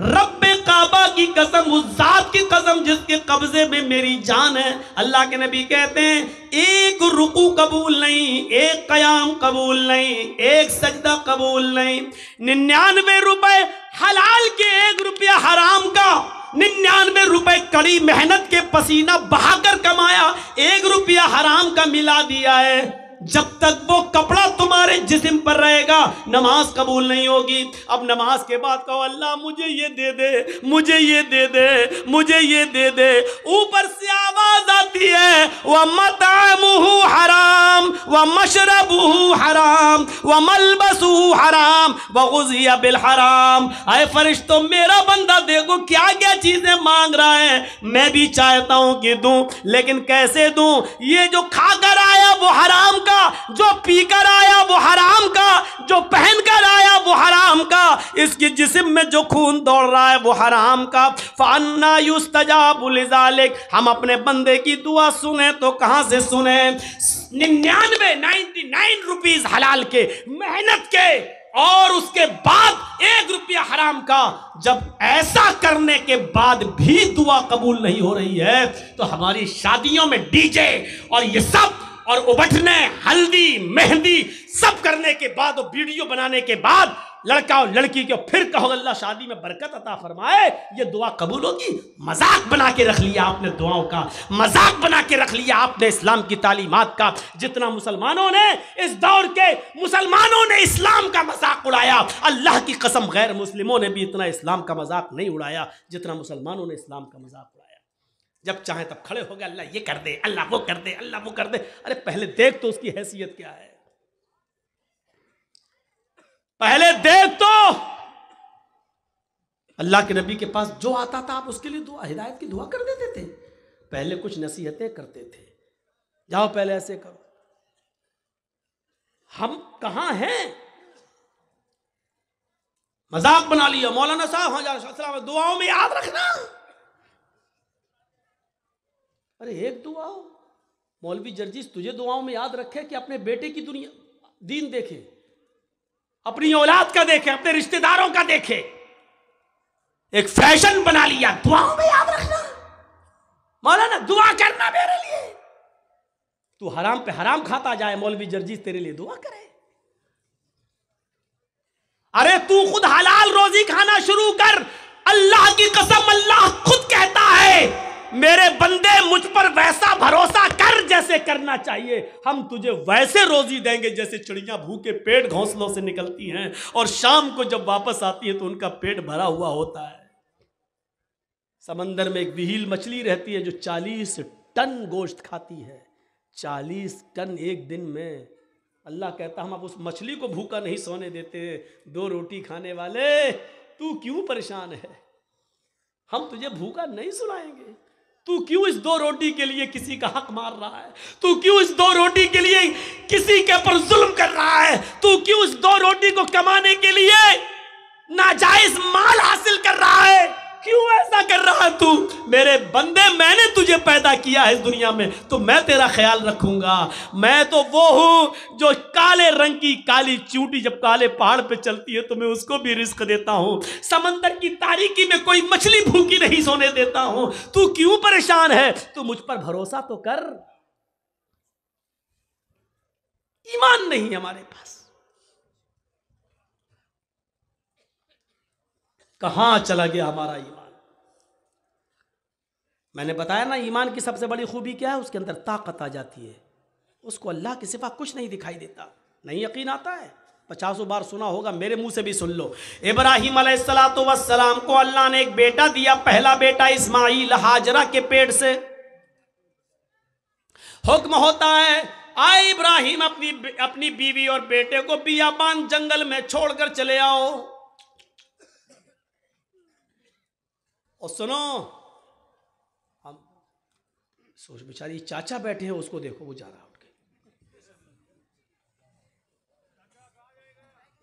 रब काबा की कसम उस जात की कसम जिसके कब्जे में मेरी जान है अल्लाह के नबी कहते हैं एक रुकू कबूल नहीं एक कयाम कबूल नहीं एक सजदा कबूल नहीं निन्यानवे रुपए हलाल के एक रुपया हराम का निन्यानवे रुपए कड़ी मेहनत के पसीना बहाकर कमाया एक रुपया हराम का मिला दिया है जब तक वो कपड़ा तुम्हारे जिस्म पर रहेगा नमाज कबूल नहीं होगी अब नमाज के बाद कहो अल्लाह मुझे ये दे दे मुझे ये दे दे मुझे ये दे दे ऊपर से आवाज आती है वह मतामू हराम व मशरबू हराम व मलबसू हराम व गुजिया बिल हराम अरे फरिश्तों मेरा बंदा देखो क्या क्या चीज़ें मांग रहा है मैं भी चाहता हूँ कि दू लेकिन कैसे दू ये जो खाकर आया वो हराम का का जो पीकर आया वो हराम का जो पहन कर आया वो हराम का इसकी जिसम में जो खून दौड़ रहा है वो हराम का फाना युस्तजाबुलजालिक हम अपने बंदे की दुआ सुने तो कहाँ से सुने निन्यानवे नाइन्टी नाइन रुपीज़ हलाल के मेहनत के और उसके बाद एक रुपया हराम का जब ऐसा करने के बाद भी दुआ कबूल नहीं हो रही है तो हमारी शादियों में डीजे और ये सब और उबटने हल्दी मेहंदी सब करने के बाद और वीडियो बनाने के बाद लड़का और लड़की को फिर कहो अल्लाह शादी में बरकत अता फरमाए ये दुआ कबूल होगी मजाक बना के रख लिया आपने दुआओं का मजाक बना के रख लिया आपने इस्लाम की तालीमत का जितना मुसलमानों ने इस दौर के मुसलमानों ने इस्लाम का मजाक उड़ाया अल्लाह की कसम गैर मुस्लिमों ने भी इतना इस्लाम का मजाक नहीं उड़ाया जितना मुसलमानों ने इस्लाम का मजाक जब चाहे तब खड़े हो गए अल्लाह ये कर दे अल्लाह वो कर दे अल्लाह वो कर दे अरे पहले देख तो उसकी हैसियत क्या है पहले देख तो अल्लाह के नबी के पास जो आता था आप उसके लिए दुआ हिदायत की दुआ कर देते थे पहले कुछ नसीहतें करते थे जाओ पहले ऐसे करो हम कहाँ हैं मजाक बना लिया मौलाना साहब हाँ दुआओं में याद रखना अरे एक दुआ हो मौलवी जर्जिस तुझे दुआओं में याद रखे कि अपने बेटे की दुनिया दीन देखे अपनी औलाद का देखे अपने रिश्तेदारों का देखे एक फैशन बना लिया दुआओं में याद रखना मौलाना दुआ करना मेरे लिए तू हराम पे हराम खाता जाए मौलवी जर्जीज तेरे लिए दुआ करे अरे तू खुद हलाल रोजी खाना शुरू कर अल्लाह की कसम अल्लाह खुद कहता है मेरे बंदे मुझ पर वैसा भरोसा कर जैसे करना चाहिए हम तुझे वैसे रोजी देंगे जैसे चिड़िया भूखे पेट घोंसलों से निकलती हैं और शाम को जब वापस आती है तो उनका पेट भरा हुआ होता है समंदर में एक विहील मछली रहती है जो चालीस टन गोश्त खाती है चालीस टन एक दिन में अल्लाह कहता हम आप उस मछली को भूखा नहीं सोने देते दो रोटी खाने वाले तू क्यों परेशान है हम तुझे भूखा नहीं सुनाएंगे तू क्यों इस दो रोटी के लिए किसी का हक मार रहा है तू क्यों इस दो रोटी के लिए किसी के ऊपर जुल्म कर रहा है तू क्यों इस दो रोटी को कमाने के लिए नाजायज माल हासिल कर रहा है क्यों ऐसा कर रहा तू मेरे बंदे मैंने तुझे पैदा किया है इस दुनिया में तो मैं तेरा ख्याल रखूंगा मैं तो वो हूं जो काले रंग की काली चूटी जब काले पहाड़ पे चलती है तो मैं उसको भी रिस्क देता हूं समंदर की तारीकी में कोई मछली भूखी नहीं सोने देता हूं तू क्यों परेशान है तू मुझ पर भरोसा तो कर ईमान नहीं हमारे पास कहाँ चला गया हमारा ईमान मैंने बताया ना ईमान की सबसे बड़ी खूबी क्या है उसके अंदर ताकत आ जाती है उसको अल्लाह की सिफा कुछ नहीं दिखाई देता नहीं यकीन आता है पचासों बार सुना होगा मेरे मुंह से भी सुन लो इब्राहिम सलाम को अल्लाह ने एक बेटा दिया पहला बेटा इस्माइल हाजरा के पेड़ से हुक्म होता है आए इब्राहिम अपनी अपनी बीवी और बेटे को बियाबान जंगल में छोड़कर चले आओ और सुनो हम सोच बेचारी चाचा बैठे हैं उसको देखो वो जा रहा उठ के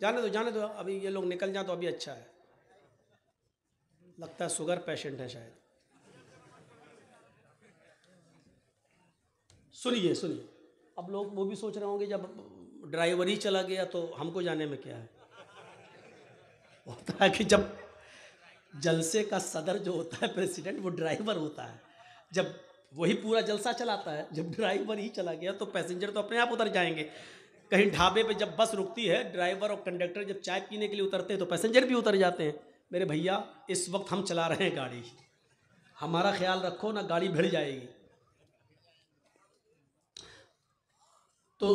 जाने दो जाने दो अभी ये लोग निकल जाए तो अभी अच्छा है लगता है शुगर पेशेंट है शायद सुनिए सुनिए अब लोग वो भी सोच रहे होंगे जब ड्राइवर ही चला गया तो हमको जाने में क्या है होता है कि जब जलसे का सदर जो होता है प्रेसिडेंट वो ड्राइवर होता है जब वही पूरा जलसा चलाता है जब ड्राइवर ही चला गया तो पैसेंजर तो अपने आप उतर जाएंगे कहीं ढाबे पे जब बस रुकती है ड्राइवर और कंडक्टर जब चाय पीने के लिए उतरते हैं तो पैसेंजर भी उतर जाते हैं मेरे भैया इस वक्त हम चला रहे हैं गाड़ी हमारा ख्याल रखो ना गाड़ी भिड़ जाएगी तो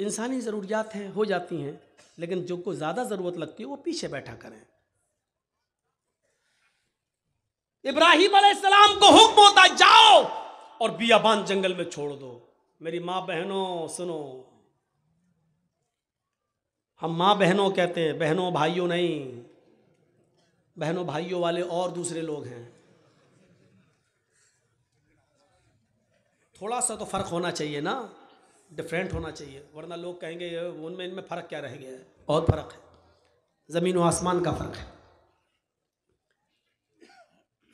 इंसानी ज़रूरियात हैं हो जाती हैं लेकिन जो को ज़्यादा ज़रूरत लगती है वो पीछे बैठा करें इब्राहिम अलैहिस्सलाम को हुक्म होता जाओ और बियाबान जंगल में छोड़ दो मेरी माँ बहनों सुनो हम माँ बहनों कहते हैं बहनों भाइयों नहीं बहनों भाइयों वाले और दूसरे लोग हैं थोड़ा सा तो फ़र्क होना चाहिए ना डिफरेंट होना चाहिए वरना लोग कहेंगे उनमें इनमें फ़र्क क्या रह गया है बहुत फ़र्क है ज़मीन व आसमान का फ़र्क है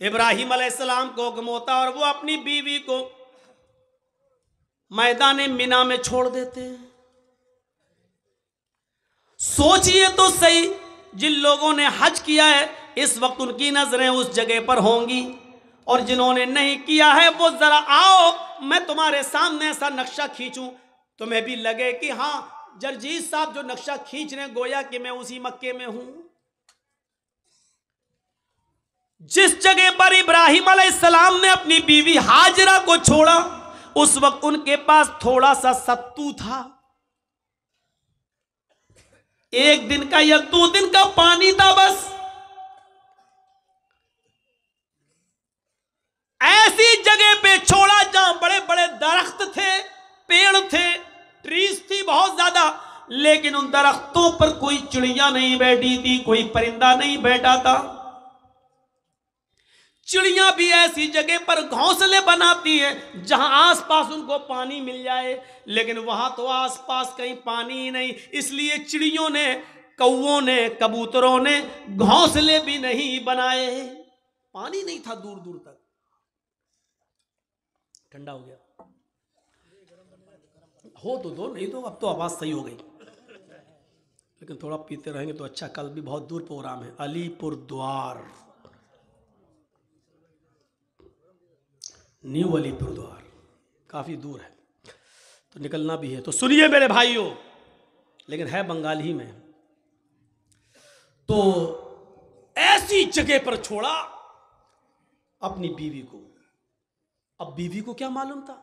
इब्राहिम अलैहिस्सलाम को गमोता और वो अपनी बीवी को मैदान मीना में छोड़ देते हैं सोचिए तो सही जिन लोगों ने हज किया है इस वक्त उनकी नजरें उस जगह पर होंगी और जिन्होंने नहीं किया है वो जरा आओ मैं तुम्हारे सामने ऐसा नक्शा खींचूं तुम्हें भी लगे कि हाँ जरजीत साहब जो नक्शा खींच रहे हैं गोया कि मैं उसी मक्के में हूं जिस जगह पर इब्राहिम सलाम ने अपनी बीवी हाजरा को छोड़ा उस वक्त उनके पास थोड़ा सा सत्तू था एक दिन का या दो दिन का पानी था बस ऐसी जगह पे छोड़ा जहां बड़े बड़े दरख्त थे पेड़ थे ट्रीज थी बहुत ज्यादा लेकिन उन दरख्तों पर कोई चिड़िया नहीं बैठी थी कोई परिंदा नहीं बैठा था चिड़िया भी ऐसी जगह पर घोंसले बनाती हैं जहां आसपास उनको पानी मिल जाए लेकिन वहां तो आसपास कहीं पानी ही नहीं इसलिए चिड़ियों ने कौओं ने कबूतरों ने घोंसले भी नहीं बनाए पानी नहीं था दूर दूर तक ठंडा हो गया हो तो दो नहीं तो अब तो आवाज सही हो गई लेकिन थोड़ा पीते रहेंगे तो अच्छा कल भी बहुत दूर प्रोग्राम है अलीपुर द्वार न्यू अली गुरुद्वार काफ़ी दूर है तो निकलना भी है तो सुनिए मेरे भाइयों लेकिन है बंगाल ही में तो ऐसी जगह पर छोड़ा अपनी बीवी को अब बीवी को क्या मालूम था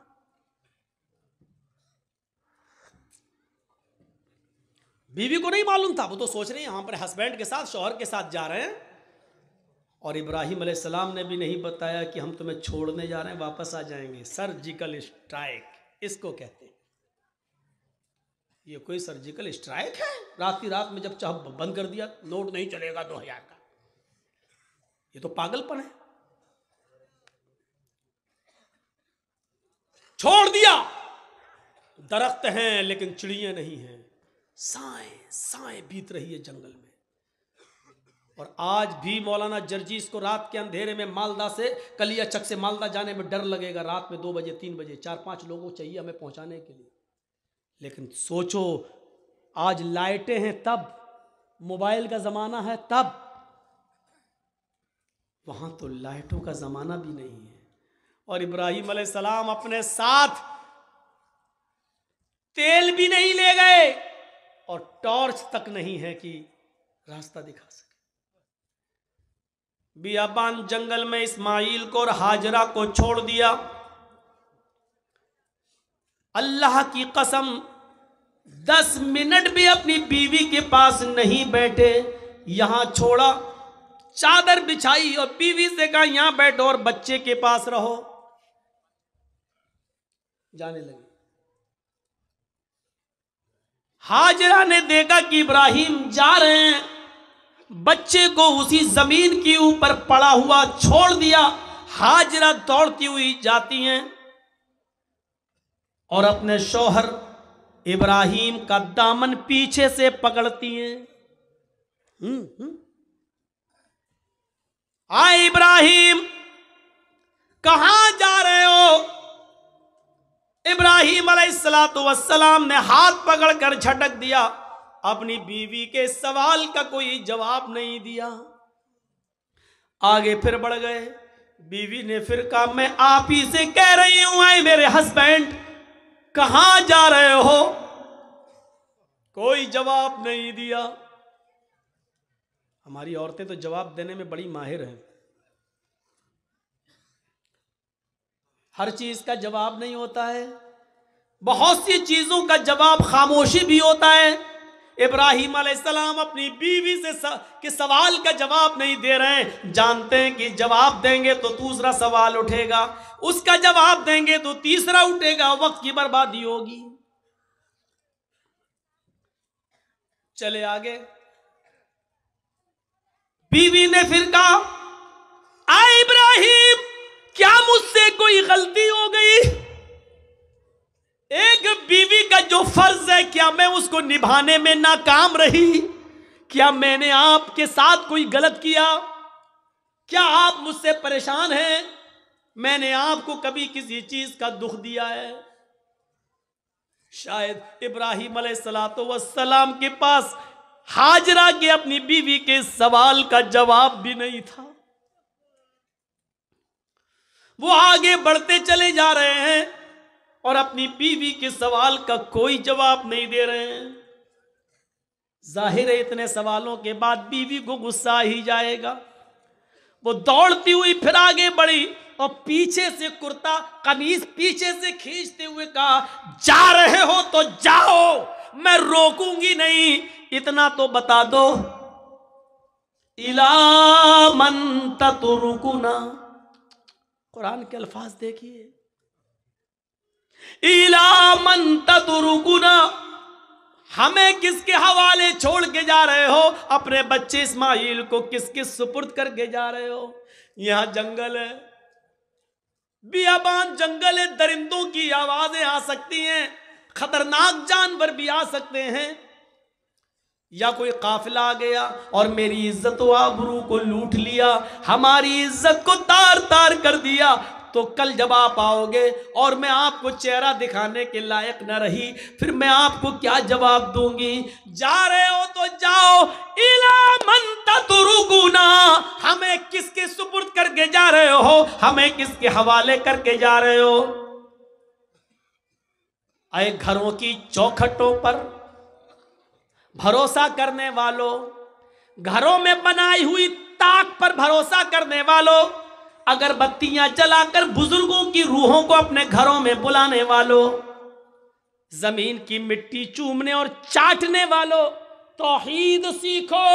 बीवी को नहीं मालूम था वो तो सोच रहे है यहां पर हस्बैंड के साथ शोहर के साथ जा रहे हैं और इब्राहिम सलाम ने भी नहीं बताया कि हम तुम्हें छोड़ने जा रहे हैं वापस आ जाएंगे सर्जिकल स्ट्राइक इसको कहते हैं ये कोई सर्जिकल स्ट्राइक है रात की रात में जब चाह बंद कर दिया नोट नहीं चलेगा दो हजार का ये तो पागलपन है छोड़ दिया दरख्त हैं लेकिन चिड़िया नहीं हैं साए साए बीत रही है जंगल में और आज भी मौलाना जर्जीस को रात के अंधेरे में मालदा से कलिया चक से मालदा जाने में डर लगेगा रात में दो बजे तीन बजे चार पांच लोगों चाहिए हमें पहुंचाने के लिए लेकिन सोचो आज लाइटें हैं तब मोबाइल का ज़माना है तब वहाँ तो लाइटों का ज़माना भी नहीं है और इब्राहिम सलाम अपने साथ तेल भी नहीं ले गए और टॉर्च तक नहीं है कि रास्ता दिखा सके बियाबान जंगल में इस्माइल को और हाजरा को छोड़ दिया अल्लाह की कसम दस मिनट भी अपनी बीवी के पास नहीं बैठे यहां छोड़ा चादर बिछाई और बीवी से कहा यहां बैठो और बच्चे के पास रहो जाने लगे हाजरा ने देखा कि इब्राहिम जा रहे हैं बच्चे को उसी जमीन के ऊपर पड़ा हुआ छोड़ दिया हाजरा दौड़ती हुई जाती हैं और अपने शोहर इब्राहिम का दामन पीछे से पकड़ती हैं हम्म, हम्म। आ इब्राहिम कहा जा रहे हो इब्राहिम सलात वसलाम ने हाथ पकड़कर झटक दिया अपनी बीवी के सवाल का कोई जवाब नहीं दिया आगे फिर बढ़ गए बीवी ने फिर कहा मैं आप ही से कह रही हूं आई मेरे हस्बैंड कहा जा रहे हो कोई जवाब नहीं दिया हमारी औरतें तो जवाब देने में बड़ी माहिर हैं हर चीज का जवाब नहीं होता है बहुत सी चीजों का जवाब खामोशी भी होता है इब्राहिम सलाम अपनी बीवी से के सवाल का जवाब नहीं दे रहे हैं जानते हैं कि जवाब देंगे तो दूसरा सवाल उठेगा उसका जवाब देंगे तो तीसरा उठेगा वक्त की बर्बादी होगी चले आगे बीवी ने फिर कहा आ इब्राहिम क्या मुझसे कोई गलती हो गई एक बीवी का जो फर्ज है क्या मैं उसको निभाने में नाकाम रही क्या मैंने आपके साथ कोई गलत किया क्या आप मुझसे परेशान हैं मैंने आपको कभी किसी चीज का दुख दिया है शायद इब्राहिम सलाम के पास हाजरा के अपनी बीवी के सवाल का जवाब भी नहीं था वो आगे बढ़ते चले जा रहे हैं और अपनी बीवी के सवाल का कोई जवाब नहीं दे रहे हैं जाहिर है इतने सवालों के बाद बीवी को गुस्सा ही जाएगा वो दौड़ती हुई फिर आगे बढ़ी और पीछे से कुर्ता कमीज पीछे से खींचते हुए कहा जा रहे हो तो जाओ मैं रोकूंगी नहीं इतना तो बता दो इला मन तुरुकुना कुरान के अल्फाज देखिए इला मन हमें किसके हवाले छोड़ के जा रहे हो अपने बच्चे इस्माइल को किसके सुपुर्द करके जा रहे हो यहां जंगल है बियाबान जंगल है दरिंदों की आवाजें आ सकती हैं खतरनाक जानवर भी आ सकते हैं या कोई काफिला आ गया और मेरी इज्जत आबरू को लूट लिया हमारी इज्जत को तार तार कर दिया तो कल जब आप आओगे और मैं आपको चेहरा दिखाने के लायक न रही फिर मैं आपको क्या जवाब दूंगी जा रहे हो तो जाओ इला मन तुरुगुना हमें किसके सुपुर्द करके जा रहे हो हमें किसके हवाले करके जा रहे हो अरे घरों की चौखटों पर भरोसा करने वालों घरों में बनाई हुई ताक पर भरोसा करने वालों अगरबत्तियां जलाकर बुजुर्गों की रूहों को अपने घरों में बुलाने वालों जमीन की मिट्टी चूमने और चाटने वालों तोहीद सीखो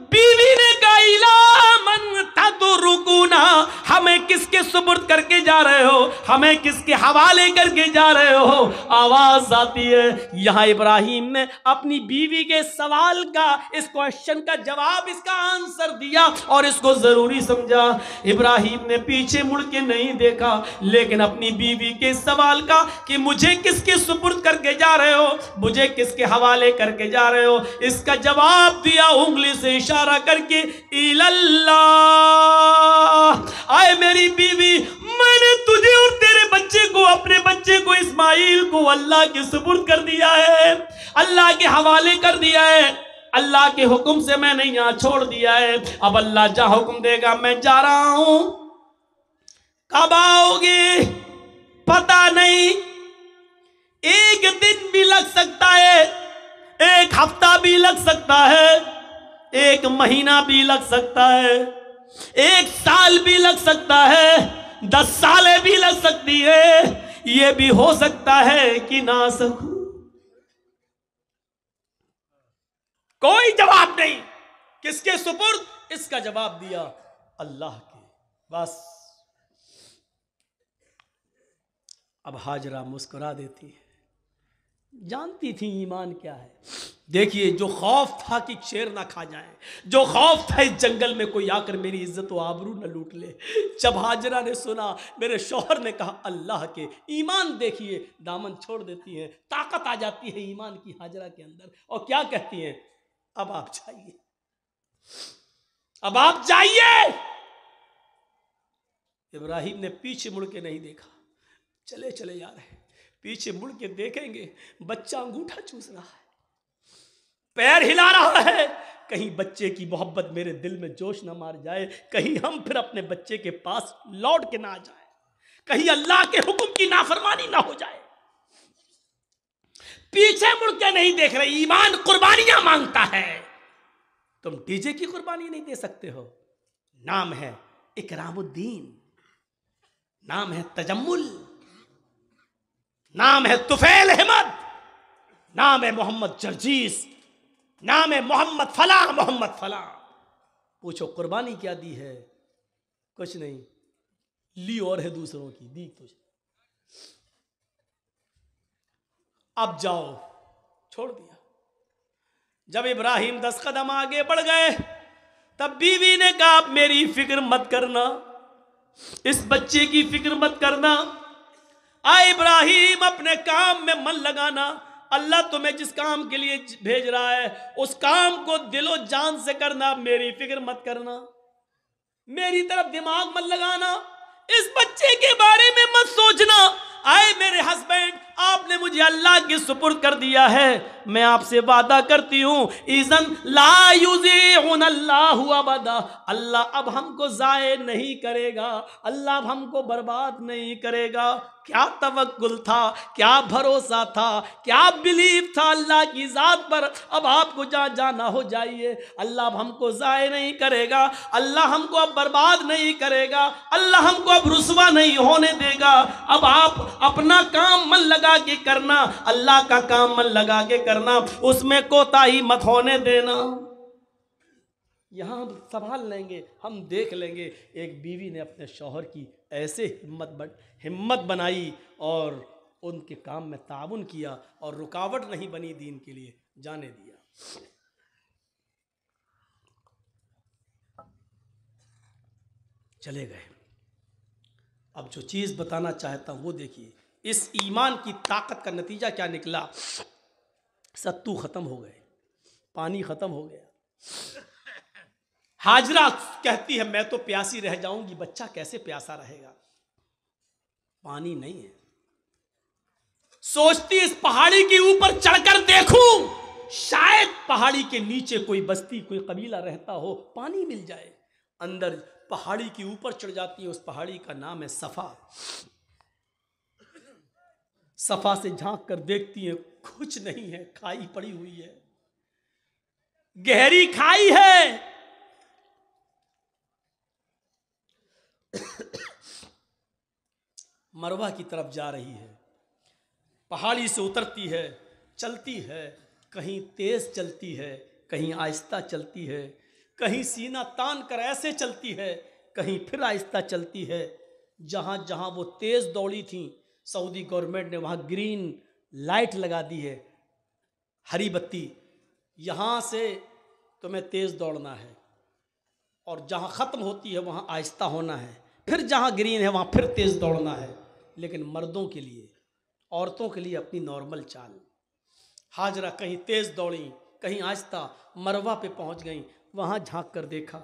बीवी ने गाइला मन तो हमें किसके सुपुर्द करके जा रहे हो हमें किसके हवाले करके जा रहे हो आवाज आती है यहां इब्राहिम ने अपनी बीवी के सवाल का इस क्वेश्चन का जवाब इसका आंसर दिया और इसको जरूरी समझा इब्राहिम ने पीछे मुड़ के नहीं देखा लेकिन अपनी बीवी के सवाल का कि मुझे किसके सुपुर्द करके जा रहे हो मुझे किसके हवाले करके जा रहे हो इसका जवाब दिया उंगली से इशारा करके आए मेरी बीवी मैंने तुझे और तेरे बच्चे को अपने बच्चे को इस्माइल को अल्लाह के सुपुर्द कर दिया है अल्लाह के हवाले कर दिया है अल्लाह के हुक्म से मैंने यहां छोड़ दिया है अब अल्लाह जहा हुक्म देगा मैं जा रहा हूं कब आओगे पता नहीं एक दिन भी लग सकता है एक हफ्ता भी लग सकता है एक महीना भी लग सकता है एक साल भी लग सकता है दस साल भी लग सकती है ये भी हो सकता है कि ना सकू कोई जवाब नहीं किसके सुपुर्द इसका जवाब दिया अल्लाह के बस अब हाजरा मुस्कुरा देती है जानती थी ईमान क्या है देखिए जो खौफ था कि शेर ना खा जाए जो खौफ था इस जंगल में कोई आकर मेरी इज्जत व आबरू ना लूट ले जब हाजरा ने सुना मेरे शोहर ने कहा अल्लाह के ईमान देखिए दामन छोड़ देती है ताकत आ जाती है ईमान की हाजरा के अंदर और क्या कहती हैं अब आप जाइए अब आप जाइए इब्राहिम ने पीछे मुड़ के नहीं देखा चले चले जा रहे पीछे मुड़ के देखेंगे बच्चा अंगूठा चूस रहा है पैर हिला रहा है कहीं बच्चे की मोहब्बत मेरे दिल में जोश ना मार जाए कहीं हम फिर अपने बच्चे के पास लौट के ना जाए कहीं अल्लाह के हुक्म की नाफरमानी ना हो जाए पीछे मुड़ के नहीं देख रहे ईमान कुर्बानियां मांगता है तुम डीजे की कुर्बानी नहीं दे सकते हो नाम है इकरामुद्दीन नाम है तजम्मुल नाम है तुफेल अहमद नाम है मोहम्मद जर्जीस नाम है मोहम्मद फला मोहम्मद फला पूछो कुर्बानी क्या दी है कुछ नहीं ली और है दूसरों की दी कुछ तो अब जाओ छोड़ दिया जब इब्राहिम दस कदम आगे बढ़ गए तब बीवी ने कहा आप मेरी फिक्र मत करना इस बच्चे की फिक्र मत करना आ इब्राहिम अपने काम में मन लगाना अल्लाह तुम्हें जिस काम के लिए भेज रहा है उस काम को दिलो जान से करना मेरी फिक्र मत करना मेरी तरफ दिमाग मत लगाना इस बच्चे के बारे में मत सोचना आए मेरे हस्बैंड आपने मुझे अल्लाह की सुपुर्द कर दिया है मैं आपसे वादा करती हूँ ईजन लाबदा अल्लाह अब हमको ज़ाय नहीं करेगा अल्लाह अब हमको बर्बाद नहीं करेगा क्या तवक्ल था क्या भरोसा था क्या बिलीव था अल्लाह की ज़ात पर अब आपको जहाँ जाना हो जाइए अल्लाह अब हमको ज़ाय नहीं करेगा अल्लाह हमको अब बर्बाद नहीं करेगा अल्लाह हमको अब रुसवा नहीं होने देगा अब आप अपना काम मन लगा के करना अल्लाह का काम मन लगा के करना उसमें कोताही मत होने देना यहाँ हम संभाल लेंगे हम देख लेंगे एक बीवी ने अपने शोहर की ऐसे हिम्मत बन हिम्मत बनाई और उनके काम में ताउन किया और रुकावट नहीं बनी दीन के लिए जाने दिया चले गए अब जो चीज़ बताना चाहता हूं वो देखिए इस ईमान की ताकत का नतीजा क्या निकला सत्तू ख़त्म हो गए पानी ख़त्म हो गया हाजरा कहती है मैं तो प्यासी रह जाऊंगी बच्चा कैसे प्यासा रहेगा पानी नहीं है सोचती इस पहाड़ी के ऊपर चढ़कर देखूं शायद पहाड़ी के नीचे कोई बस्ती कोई कबीला रहता हो पानी मिल जाए अंदर पहाड़ी के ऊपर चढ़ जाती है उस पहाड़ी का नाम है सफा सफा से झांक कर देखती है कुछ नहीं है खाई पड़ी हुई है गहरी खाई है मरवा की तरफ जा रही है पहाड़ी से उतरती है चलती है कहीं तेज़ चलती है कहीं आहिस्ता चलती है कहीं सीना तान कर ऐसे चलती है कहीं फिर आहिस्ता चलती है जहाँ जहाँ वो तेज़ दौड़ी थी सऊदी गवर्नमेंट ने वहाँ ग्रीन लाइट लगा दी है हरी बत्ती यहाँ से तुम्हें तेज़ दौड़ना है और जहाँ ख़त्म होती है वहाँ आहिस्ता होना है फिर जहाँ ग्रीन है वहाँ फिर तेज़ दौड़ना है लेकिन मर्दों के लिए औरतों के लिए अपनी नॉर्मल चाल हाजरा कहीं तेज़ दौड़ी कहीं आस्ता मरवा पे पहुंच गई वहां झांक कर देखा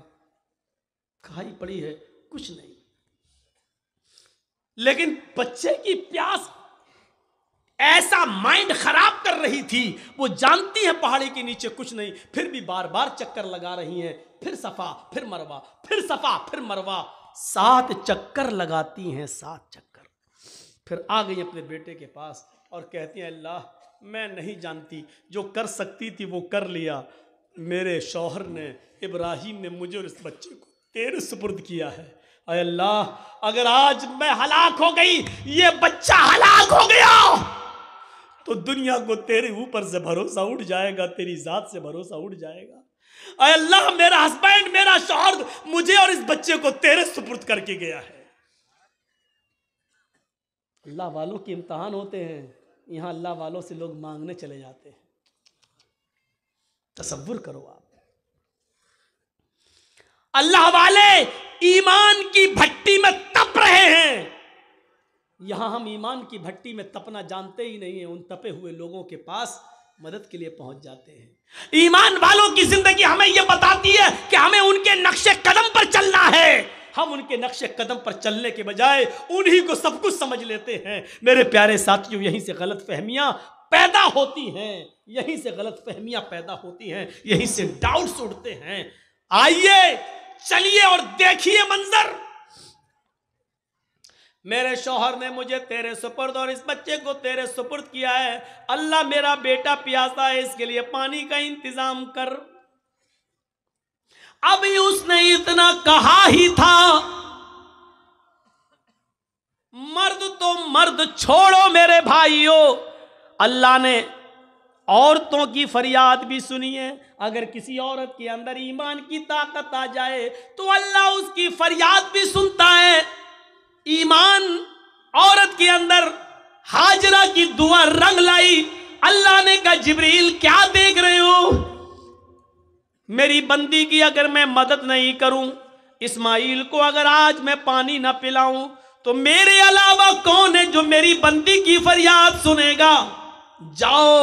खाई पड़ी है कुछ नहीं लेकिन बच्चे की प्यास ऐसा माइंड खराब कर रही थी वो जानती है पहाड़ी के नीचे कुछ नहीं फिर भी बार बार चक्कर लगा रही हैं फिर सफा फिर मरवा फिर सफा फिर मरवा सात चक्कर लगाती हैं सात चक्कर फिर आ गई अपने बेटे के पास और कहती हैं अल्लाह मैं नहीं जानती जो कर सकती थी वो कर लिया मेरे शौहर ने इब्राहिम ने मुझे और इस बच्चे को तेरे सुपुर्द किया है अरे अल्लाह अगर आज मैं हलाक हो गई ये बच्चा हलाक हो गया तो दुनिया को तेरे ऊपर से भरोसा उठ जाएगा तेरी ज़ात से भरोसा उठ जाएगा अरे अल्लाह मेरा हस्बैंड मेरा शौहर मुझे और इस बच्चे को तेरे सुपुर्द करके गया है अल्लाह वालों के इम्तहान होते हैं यहाँ अल्लाह वालों से लोग मांगने चले जाते हैं तस्वुर करो आप अल्लाह वाले ईमान की भट्टी में तप रहे हैं यहां हम ईमान की भट्टी में तपना जानते ही नहीं है उन तपे हुए लोगों के पास मदद के लिए पहुंच जाते हैं ईमान वालों की जिंदगी हमें यह बताती है कि हमें उनके नक्शे कदम पर चलना है हम उनके नक्श कदम पर चलने के बजाय उन्हीं को सब कुछ समझ लेते हैं मेरे प्यारे साथियों यहीं से गलत फहमियाँ पैदा होती हैं यहीं से गलत फहमियाँ पैदा होती हैं यहीं से डाउट्स उठते हैं आइए चलिए और देखिए मंजर मेरे शोहर ने मुझे तेरे सुपुर्द और इस बच्चे को तेरे सुपुर्द किया है अल्लाह मेरा बेटा प्यासा है इसके लिए पानी का इंतजाम कर अभी उसने इतना कहा ही था मर्द तो मर्द छोड़ो मेरे भाइयों अल्लाह ने औरतों की फरियाद भी सुनी है अगर किसी औरत के अंदर ईमान की ताकत आ जाए तो अल्लाह उसकी फरियाद भी सुनता है ईमान औरत के अंदर हाजरा की दुआ रंग लाई अल्लाह ने कहा जिब्रील क्या देख रहे हो मेरी बंदी की अगर मैं मदद नहीं करूं इस्माइल को अगर आज मैं पानी ना पिलाऊं तो मेरे अलावा कौन है जो मेरी बंदी की फरियाद सुनेगा जाओ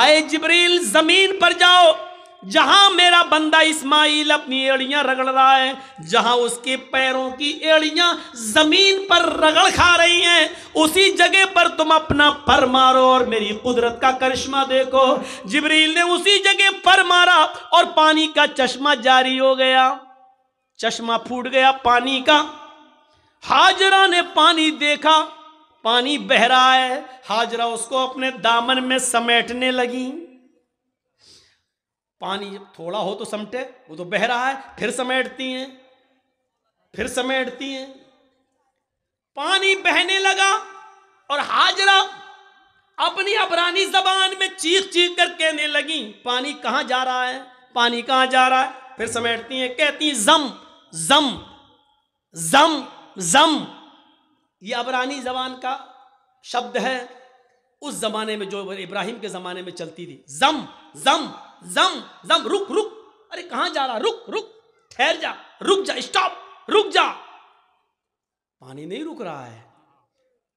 आए जबरील जमीन पर जाओ जहां मेरा बंदा इस्माइल अपनी एड़ियां रगड़ रहा है जहां उसके पैरों की एड़ियां जमीन पर रगड़ खा रही हैं उसी जगह पर तुम अपना पर मारो और मेरी कुदरत का करिश्मा देखो जिबरील ने उसी जगह पर मारा और पानी का चश्मा जारी हो गया चश्मा फूट गया पानी का हाजरा ने पानी देखा पानी बह रहा है हाजरा उसको अपने दामन में समेटने लगी पानी थोड़ा हो तो समटे वो तो बह रहा है फिर समेटती हैं फिर समेटती हैं पानी बहने लगा और हाजरा अपनी अबरानी जबान में चीख चीख कर कहने लगी पानी कहाँ जा रहा है पानी कहाँ जा रहा है फिर समेटती हैं कहती जम जम जम जम ये अबरानी जबान का शब्द है उस जमाने में जो इब्राहिम के जमाने में चलती थी जम जम जम जम रुक रुक अरे कहा जा रहा रुक रुक ठहर जा रुक जा स्टॉप रुक जा पानी नहीं रुक रहा है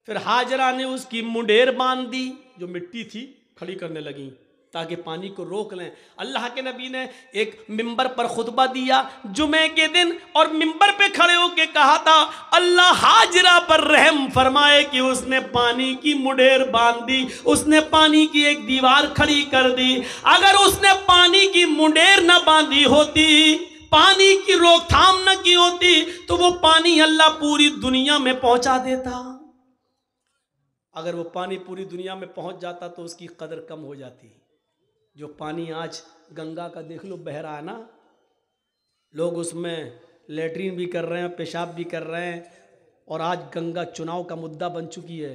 फिर हाजरा ने उसकी मुंडेर बांध दी जो मिट्टी थी खड़ी करने लगी ताकि पानी को रोक लें अल्लाह के नबी ने एक मिंबर पर खुतबा दिया जुमे के दिन और मिंबर पे खड़े होके कहा था अल्लाह हाजरा पर रहम फरमाए कि उसने पानी की मुढेर बांध दी उसने पानी की एक दीवार खड़ी कर दी अगर उसने पानी की मुढेर ना बांधी होती पानी की रोकथाम न की होती तो वो पानी अल्लाह पूरी दुनिया में पहुंचा देता अगर वो पानी पूरी दुनिया में पहुंच जाता तो उसकी कदर कम हो जाती जो पानी आज गंगा का देख लो बह रहा है ना लोग उसमें लेटरिन भी कर रहे हैं पेशाब भी कर रहे हैं और आज गंगा चुनाव का मुद्दा बन चुकी है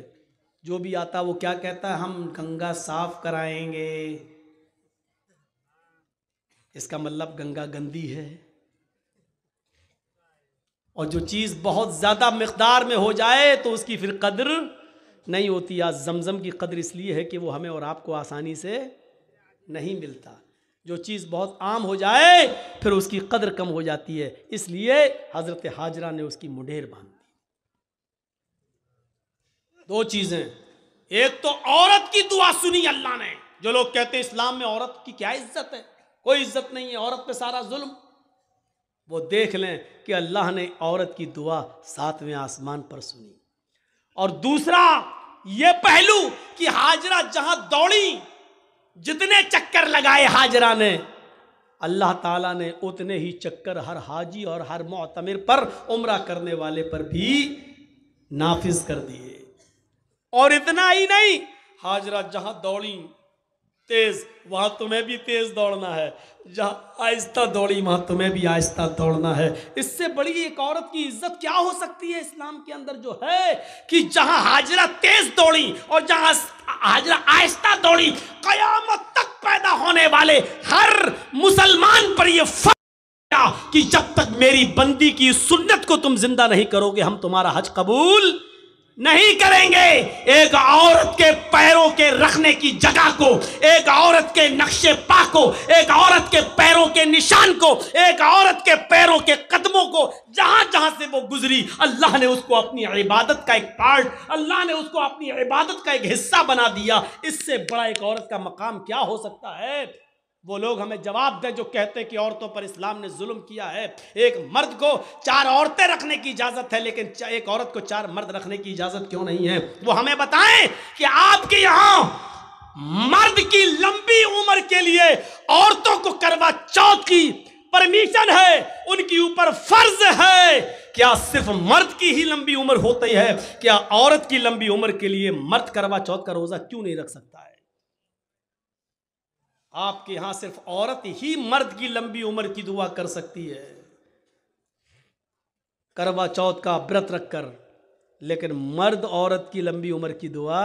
जो भी आता वो क्या कहता है हम गंगा साफ कराएंगे इसका मतलब गंगा गंदी है और जो चीज़ बहुत ज़्यादा मकदार में हो जाए तो उसकी फिर कदर नहीं होती आज जमज़म की कदर इसलिए है कि वो हमें और आपको आसानी से नहीं मिलता जो चीज़ बहुत आम हो जाए फिर उसकी कदर कम हो जाती है इसलिए हज़रत हाजरा ने उसकी मुढेर बांध दी दो चीज़ें एक तो औरत की दुआ सुनी अल्लाह ने जो लोग कहते हैं इस्लाम में औरत की क्या इज्जत है कोई इज्जत नहीं है औरत पे सारा जुल्म वो देख लें कि अल्लाह ने औरत की दुआ सातवें आसमान पर सुनी और दूसरा ये पहलू कि हाजरा जहां दौड़ी जितने चक्कर लगाए हाजरा ने अल्लाह ताला ने उतने ही चक्कर हर हाजी और हर मोतमिर पर उम्र करने वाले पर भी नाफिज कर दिए और इतना ही नहीं हाजरा जहां दौड़ी तेज वहां तुम्हें भी तेज दौड़ना है जहां आहिस्ता दौड़ी वहां तुम्हें भी आहिस्ता दौड़ना है इससे बड़ी एक औरत की इज्जत क्या हो सकती है इस्लाम के अंदर जो है कि जहां हाजरा तेज दौड़ी और जहां हाजरा आहिस्ता दौड़ी कयामत तक पैदा होने वाले हर मुसलमान पर यह कि जब तक मेरी बंदी की सुन्नत को तुम जिंदा नहीं करोगे हम तुम्हारा हज कबूल नहीं करेंगे एक औरत के पैरों के रखने की जगह को एक औरत के नक्शे पा को एक औरत के पैरों के निशान को एक औरत के पैरों के कदमों को जहां जहां से वो गुजरी अल्लाह ने उसको अपनी इबादत का एक पार्ट अल्लाह ने उसको अपनी इबादत का एक हिस्सा बना दिया इससे बड़ा एक औरत का मकाम क्या हो सकता है वो लोग हमें जवाब दें जो कहते कि औरतों पर इस्लाम ने जुल्म किया है एक मर्द को चार औरतें रखने की इजाज़त है लेकिन एक औरत को चार मर्द रखने की इजाज़त क्यों नहीं है वो हमें बताएं कि आपके यहां मर्द की लंबी उम्र के लिए औरतों को करवा चौथ की परमिशन है उनके ऊपर फर्ज है क्या सिर्फ मर्द की ही लंबी उम्र होती है क्या औरत की लंबी उम्र के लिए मर्द करवा चौथ का रोज़ा क्यों नहीं रख सकता है आपके यहां सिर्फ औरत ही मर्द की लंबी उम्र की दुआ कर सकती है करवा चौथ का व्रत रखकर लेकिन मर्द औरत की लंबी उम्र की दुआ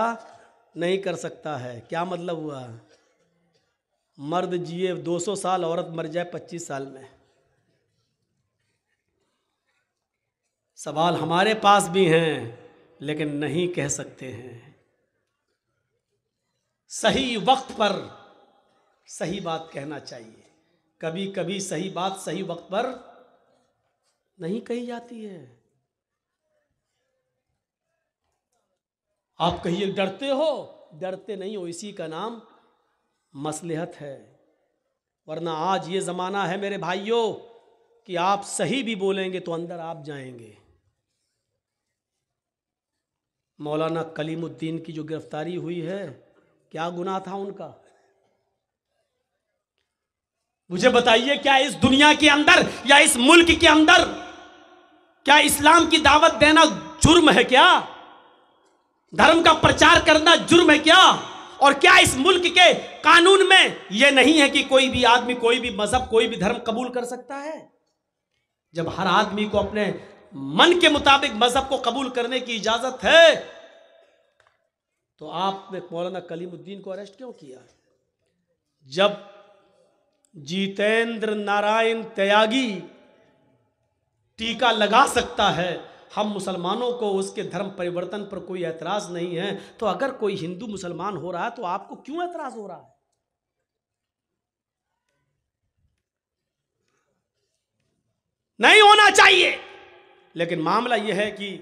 नहीं कर सकता है क्या मतलब हुआ मर्द जिए 200 साल औरत मर जाए 25 साल में सवाल हमारे पास भी हैं लेकिन नहीं कह सकते हैं सही वक्त पर सही बात कहना चाहिए कभी कभी सही बात सही वक्त पर नहीं कही जाती है आप कहिए डरते हो डरते नहीं हो इसी का नाम मसलहत है वरना आज ये ज़माना है मेरे भाइयों कि आप सही भी बोलेंगे तो अंदर आप जाएंगे मौलाना कलीमुद्दीन की जो गिरफ्तारी हुई है क्या गुनाह था उनका मुझे बताइए क्या इस दुनिया के अंदर या इस मुल्क के अंदर क्या इस्लाम की दावत देना जुर्म है क्या धर्म का प्रचार करना जुर्म है क्या और क्या इस मुल्क के कानून में यह नहीं है कि कोई भी आदमी कोई भी मजहब कोई भी धर्म कबूल कर सकता है जब हर आदमी को अपने मन के मुताबिक मजहब को कबूल करने की इजाजत है तो आपने मौलाना कलीमुद्दीन को अरेस्ट क्यों किया जब जीतेंद्र नारायण त्यागी टीका लगा सकता है हम मुसलमानों को उसके धर्म परिवर्तन पर कोई ऐतराज़ नहीं है तो अगर कोई हिंदू मुसलमान हो रहा है तो आपको क्यों ऐतराज़ हो रहा है नहीं होना चाहिए लेकिन मामला यह है कि